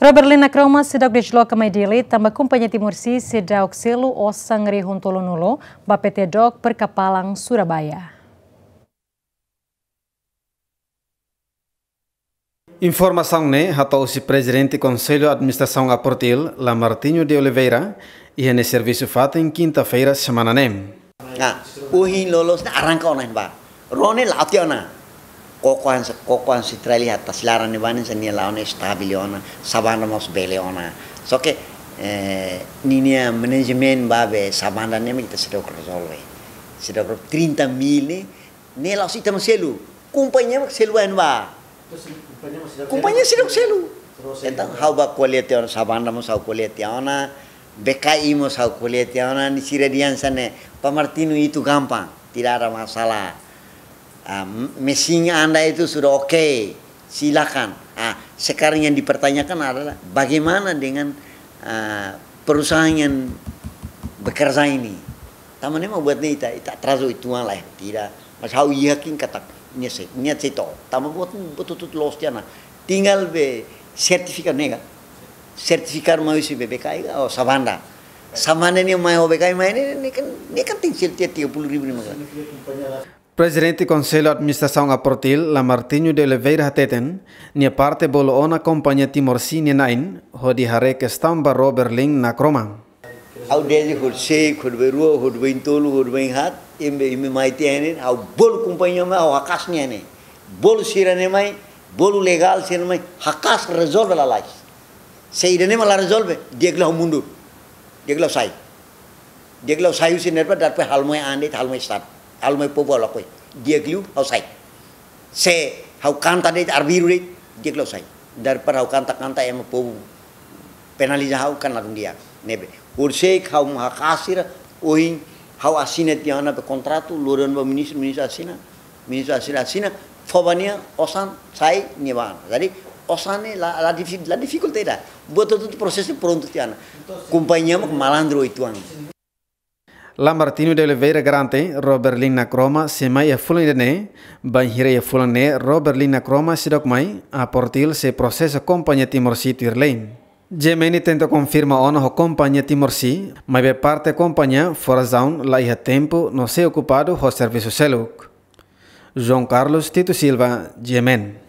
Robert Lina Roberlina sedang sidak ke mai tambah kumpanya Timur Si sedang selo osang rihun tolonulo, bapete dok perkapalang Surabaya. Informasi ini atau si presiden di Conselho administrasi Administração Aportil, Martinho de Oliveira, ia e é serviço fato quinta-feira semana nem. Ah, o lolos arranca o nen ba. Rone kokoan kokoan si trali hatta lara ni banin sa niya launa stabiliona sabana mos beleona so ke eh, ni niya babe sabana niya mi kita sidok resolve sidok rop trinta mili ni lau sita selu kumpanya mak selu en ba kumpanya sidok selu entah hau ba kualiti ona sabana mos hau kualiti ona beka imos hau kualiti ona ni sire diansa pamartinu itu gampang tidak ada masalah Ah, mesinnya Anda itu sudah oke, okay, silakan. Ah, sekarang yang dipertanyakan adalah bagaimana dengan uh, perusahaan yang bekerja ini. Tamannya mau buat nih, tak terlalu itu malah tidak. Mas hau yakin kata ini sih, ini sih toh. Tamu buat betul betul lost ya Tinggal be sertifikat nega, sertifikat mau isi BBK ega, oh sabanda. Samannya ini mau BBK ini ini kan ini kan tinggal tiap tiga puluh ribu nih Presidente Conselho de Administração Aportil, Lamartinho de Oliveira Teten, nia parte bolo ona companhia timor Sinia nain, hodi hare questão barro Berlim na croma. Ao desde hod sei, hod berua, hod bentolo, hod benhat, ime ime mai tenen, ao bolo companhia mai, ao hakas Bolo sirane mai, bolo legal sirane mai, hakas resolve la lais. Se irane mala resolve, diegla o mundo, diegla sai. Diegla sai usinerpa, darpa halmoi ande, halmoi start almay pobo koi dia kliu au sai se hau kanta de arbiru de dieglu sai dar par hau kanta kanta em pobo penaliza kan kana dia nebe hur se maha ma khasira ohi haw asine tiana be kontratu luron ba minis minis asina minis asina asina fobania osan sai niban jadi osane la la, difi la, la dificultad buat itu prosesnya tiana, kumpanya mak malandro ituan La Martinu de Oliveira garante Robert Lina Croma e e se mai e fulan de ne, banhire e fulan ne Robert Lina Croma se doc mai a portil se processo compagnia Timor City Irlane. Gemini tento confirma ono ho compagnia Timor Sea, mai be parte compagnia Forazaun la iha tempo no se ocupado ho servisu seluk. João Carlos Tito Silva, Gemen.